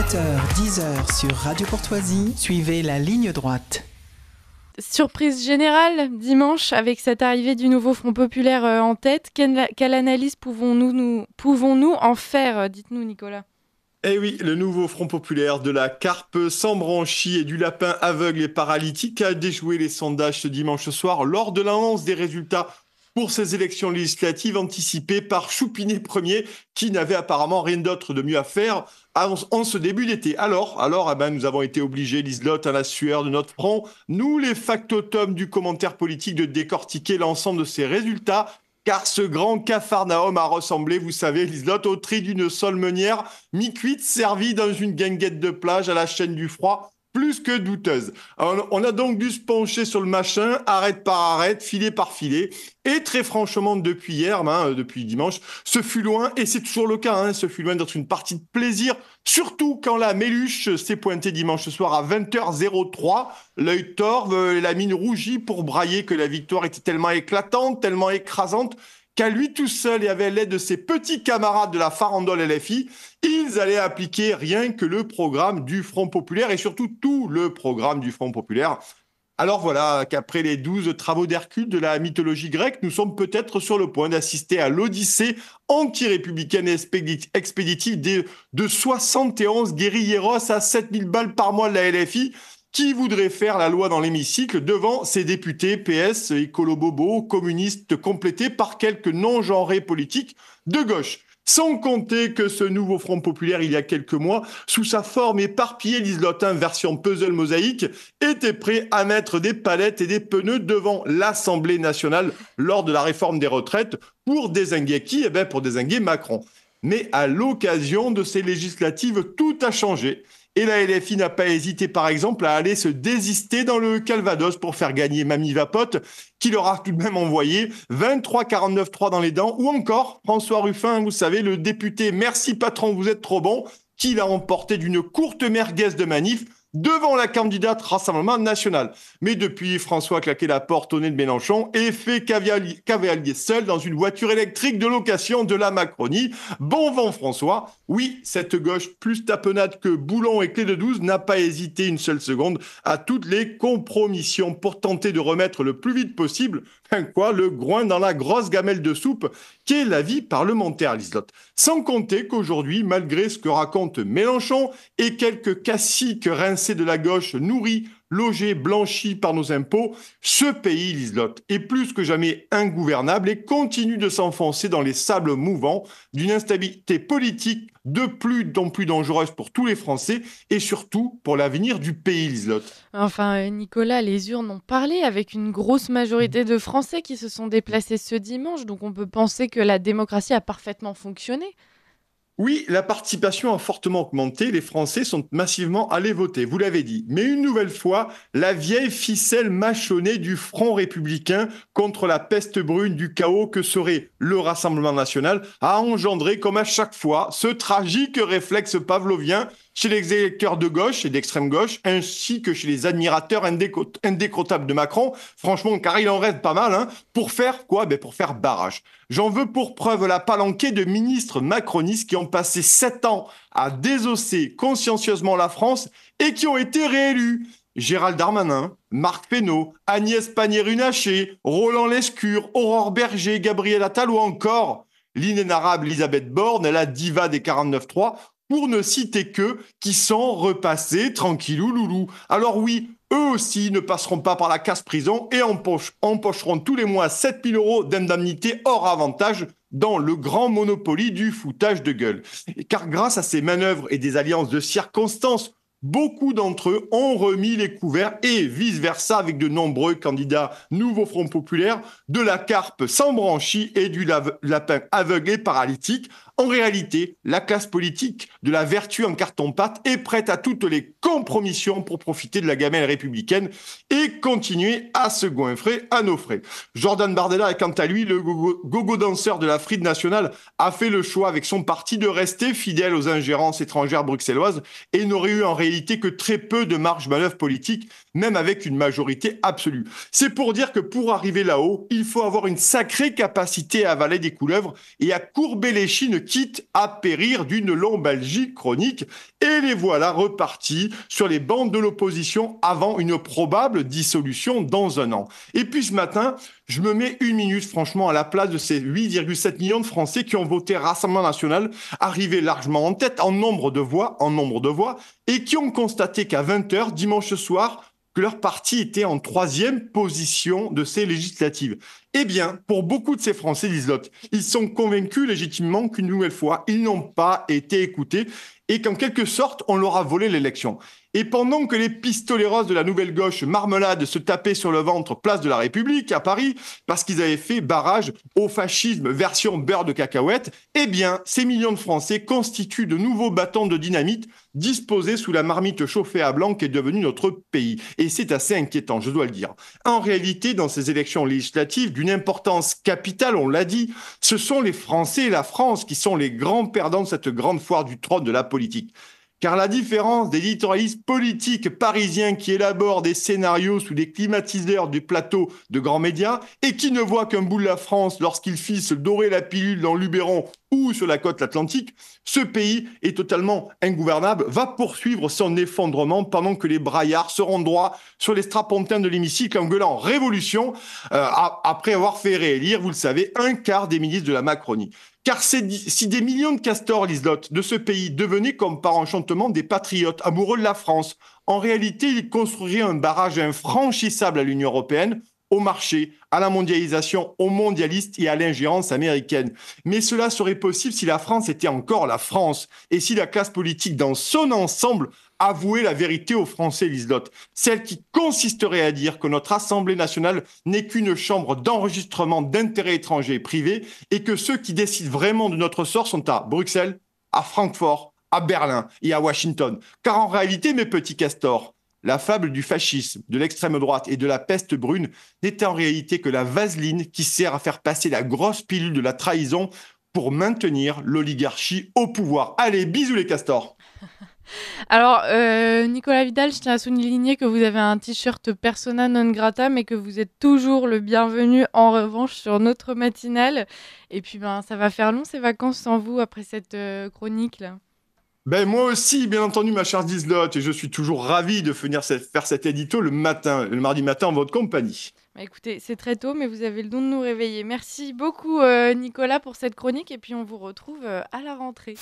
7h, 10h sur Radio Courtoisie, suivez la ligne droite. Surprise générale dimanche avec cette arrivée du nouveau Front populaire euh, en tête. Quelle, analyse pouvons-nous pouvons -nous en faire euh, Dites-nous, Nicolas. Eh oui, le nouveau Front populaire de la carpe sans branchie et du lapin aveugle et paralytique a déjoué les sondages ce dimanche soir lors de l'annonce des résultats pour ces élections législatives anticipées par Choupinet Premier, qui n'avait apparemment rien d'autre de mieux à faire en ce début d'été. Alors, alors ah ben, nous avons été obligés, Lislotte, à la sueur de notre front, nous les factotums du commentaire politique, de décortiquer l'ensemble de ces résultats, car ce grand cafarnaum a ressemblé, vous savez, Lislotte, au tri d'une seule meunière, mi-cuite, servie dans une guinguette de plage à la chaîne du froid, plus que douteuse. on a donc dû se pencher sur le machin, arrête par arrête, filet par filet. Et très franchement, depuis hier, ben, euh, depuis dimanche, ce fut loin, et c'est toujours le cas, hein, ce fut loin d'être une partie de plaisir, surtout quand la Méluche s'est pointée dimanche soir à 20h03, l'œil torve, euh, la mine rougie pour brailler que la victoire était tellement éclatante, tellement écrasante, qu'à lui tout seul et avec l'aide de ses petits camarades de la farandole LFI, ils allaient appliquer rien que le programme du Front Populaire et surtout tout le programme du Front Populaire. Alors voilà qu'après les douze travaux d'Hercule de la mythologie grecque, nous sommes peut-être sur le point d'assister à l'odyssée anti-républicaine expéditive de 71 guérilleros à 7000 balles par mois de la LFI qui voudrait faire la loi dans l'hémicycle devant ses députés PS, écolo-bobo, communistes, complétés par quelques non-genrés politiques de gauche. Sans compter que ce nouveau Front populaire, il y a quelques mois, sous sa forme éparpillée l'islotin version puzzle mosaïque, était prêt à mettre des palettes et des pneus devant l'Assemblée nationale lors de la réforme des retraites pour désinguer qui Eh bien, pour désinguer Macron. Mais à l'occasion de ces législatives, tout a changé. Et la LFI n'a pas hésité, par exemple, à aller se désister dans le Calvados pour faire gagner Mamie Vapote, qui leur a tout de même envoyé 23-49-3 dans les dents, ou encore François Ruffin, vous savez, le député Merci patron, vous êtes trop bon, qui l'a emporté d'une courte merguez de manif devant la candidate Rassemblement national. Mais depuis, François a claqué la porte au nez de Mélenchon et fait cavalier, seul dans une voiture électrique de location de la Macronie. Bon vent, François. Oui, cette gauche plus tapenade que Boulon et Clé de 12 n'a pas hésité une seule seconde à toutes les compromissions pour tenter de remettre le plus vite possible hein, quoi, le groin dans la grosse gamelle de soupe qu'est la vie parlementaire, à Lislotte. Sans compter qu'aujourd'hui, malgré ce que raconte Mélenchon et quelques cassiques rincés, de la gauche, nourri, logé, blanchi par nos impôts, ce pays, l'islote, est plus que jamais ingouvernable et continue de s'enfoncer dans les sables mouvants d'une instabilité politique de plus en plus dangereuse pour tous les Français et surtout pour l'avenir du pays, l'islote. Enfin, euh, Nicolas, les urnes ont parlé avec une grosse majorité de Français qui se sont déplacés ce dimanche, donc on peut penser que la démocratie a parfaitement fonctionné. Oui, la participation a fortement augmenté, les Français sont massivement allés voter, vous l'avez dit. Mais une nouvelle fois, la vieille ficelle mâchonnée du Front républicain contre la peste brune du chaos que serait le Rassemblement national a engendré, comme à chaque fois, ce tragique réflexe pavlovien chez les électeurs de gauche et d'extrême gauche, ainsi que chez les admirateurs indécrottables de Macron. Franchement, car il en reste pas mal. Hein. Pour faire quoi ben Pour faire barrage. J'en veux pour preuve la palanquée de ministres macronistes qui ont passé sept ans à désosser consciencieusement la France et qui ont été réélus. Gérald Darmanin, Marc Pénaud, Agnès Pannier-Runacher, Roland Lescure, Aurore Berger, Gabriel Attal ou encore l'inénarrable Elisabeth Borne, la diva des 49.3, pour ne citer que, qui sont repassés tranquillou loulou. Alors oui, eux aussi ne passeront pas par la casse prison et empocheront tous les mois 7000 euros d'indemnité hors avantage dans le grand monopole du foutage de gueule. Car grâce à ces manœuvres et des alliances de circonstances Beaucoup d'entre eux ont remis les couverts et vice-versa avec de nombreux candidats nouveaux Front populaire, de la carpe sans branchie et du lapin aveuglé paralytique. En réalité, la classe politique de la vertu en carton-pâte est prête à toutes les compromissions pour profiter de la gamelle républicaine et continuer à se goinfrer à nos frais. Jordan Bardella est quant à lui le gogo danseur de la fride nationale a fait le choix avec son parti de rester fidèle aux ingérences étrangères bruxelloises et n'aurait eu en réalité que très peu de marge manœuvre politique, même avec une majorité absolue. C'est pour dire que pour arriver là-haut, il faut avoir une sacrée capacité à avaler des couleuvres et à courber les chines, quitte à périr d'une lombalgie chronique. Et les voilà repartis sur les bandes de l'opposition avant une probable dissolution dans un an. Et puis ce matin, je me mets une minute, franchement, à la place de ces 8,7 millions de Français qui ont voté Rassemblement national, arrivé largement en tête en nombre de voix, en nombre de voix, et qui ont ont constaté qu'à 20h, dimanche soir, que leur parti était en troisième position de ces législatives. Eh bien, pour beaucoup de ces Français, disent l'autre, ils sont convaincus légitimement qu'une nouvelle fois, ils n'ont pas été écoutés et qu'en quelque sorte, on leur a volé l'élection. Et pendant que les roses de la Nouvelle Gauche marmelade se tapaient sur le ventre place de la République à Paris parce qu'ils avaient fait barrage au fascisme version beurre de cacahuète, eh bien, ces millions de Français constituent de nouveaux bâtons de dynamite disposés sous la marmite chauffée à blanc qui est devenue notre pays. Et c'est assez inquiétant, je dois le dire. En réalité, dans ces élections législatives d'une importance capitale, on l'a dit, ce sont les Français et la France qui sont les grands perdants de cette grande foire du trône de la politique. Car la différence des éditorialistes politiques parisiens qui élaborent des scénarios sous des climatiseurs du plateau de grands médias et qui ne voient qu'un bout de la France lorsqu'ils fissent dorer la pilule dans Luberon ou sur la côte atlantique, ce pays est totalement ingouvernable, va poursuivre son effondrement pendant que les braillards seront droits sur les strapontins de l'hémicycle en gueulant révolution euh, après avoir fait réélire, vous le savez, un quart des ministres de la Macronie. Car si des millions de castors l'islot de ce pays devenaient comme par enchantement des patriotes amoureux de la France, en réalité, ils construiraient un barrage infranchissable à l'Union européenne au marché, à la mondialisation, aux mondialistes et à l'ingérence américaine. Mais cela serait possible si la France était encore la France et si la classe politique dans son ensemble avouait la vérité aux Français, Lislotte, celle qui consisterait à dire que notre Assemblée nationale n'est qu'une chambre d'enregistrement d'intérêts étrangers privés et que ceux qui décident vraiment de notre sort sont à Bruxelles, à Francfort, à Berlin et à Washington. Car en réalité, mes petits castors, la fable du fascisme, de l'extrême droite et de la peste brune n'était en réalité que la vaseline qui sert à faire passer la grosse pilule de la trahison pour maintenir l'oligarchie au pouvoir. Allez, bisous les castors Alors, euh, Nicolas Vidal, je tiens à souligner que vous avez un t-shirt persona non grata, mais que vous êtes toujours le bienvenu en revanche sur notre matinale. Et puis, ben, ça va faire long ces vacances sans vous après cette euh, chronique ben moi aussi, bien entendu, ma chère Dizlot, et je suis toujours ravi de venir faire cet édito le matin, le mardi matin en votre compagnie. Bah, écoutez, c'est très tôt, mais vous avez le don de nous réveiller. Merci beaucoup euh, Nicolas pour cette chronique, et puis on vous retrouve euh, à la rentrée.